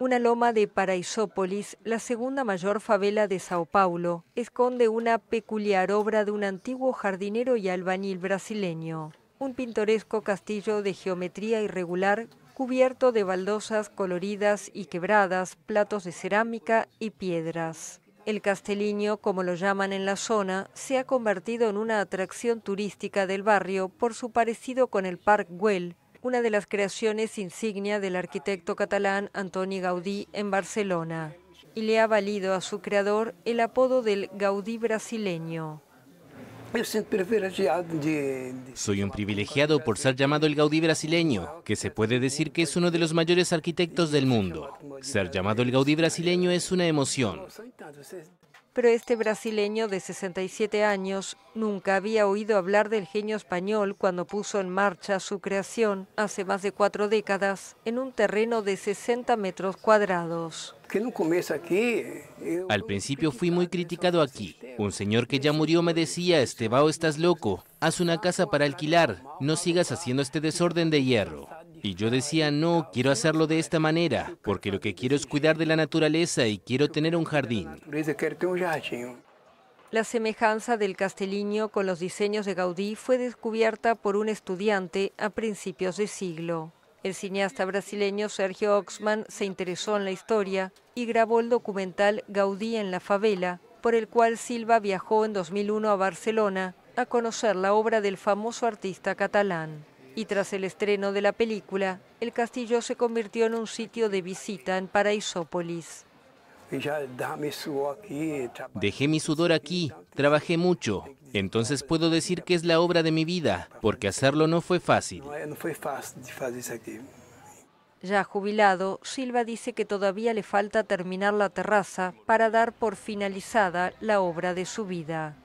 Una loma de Paraisópolis, la segunda mayor favela de Sao Paulo, esconde una peculiar obra de un antiguo jardinero y albañil brasileño. Un pintoresco castillo de geometría irregular cubierto de baldosas coloridas y quebradas, platos de cerámica y piedras. El casteliño, como lo llaman en la zona, se ha convertido en una atracción turística del barrio por su parecido con el Parque Güell, una de las creaciones insignia del arquitecto catalán Antoni Gaudí en Barcelona, y le ha valido a su creador el apodo del Gaudí brasileño. Soy un privilegiado por ser llamado el Gaudí brasileño, que se puede decir que es uno de los mayores arquitectos del mundo. Ser llamado el Gaudí brasileño es una emoción pero este brasileño de 67 años nunca había oído hablar del genio español cuando puso en marcha su creación hace más de cuatro décadas en un terreno de 60 metros cuadrados. Eh, eh, Al principio fui muy criticado aquí. Un señor que ya murió me decía, Estebao, estás loco, haz una casa para alquilar, no sigas haciendo este desorden de hierro. Y yo decía, no, quiero hacerlo de esta manera, porque lo que quiero es cuidar de la naturaleza y quiero tener un jardín. La semejanza del castellino con los diseños de Gaudí fue descubierta por un estudiante a principios de siglo. El cineasta brasileño Sergio Oxman se interesó en la historia y grabó el documental Gaudí en la favela, por el cual Silva viajó en 2001 a Barcelona a conocer la obra del famoso artista catalán. Y tras el estreno de la película, el castillo se convirtió en un sitio de visita en Paraisópolis. Dejé mi sudor aquí, trabajé mucho, entonces puedo decir que es la obra de mi vida, porque hacerlo no fue fácil. Eh, ya jubilado, Silva dice que todavía le falta terminar la terraza para dar por finalizada la obra de su vida.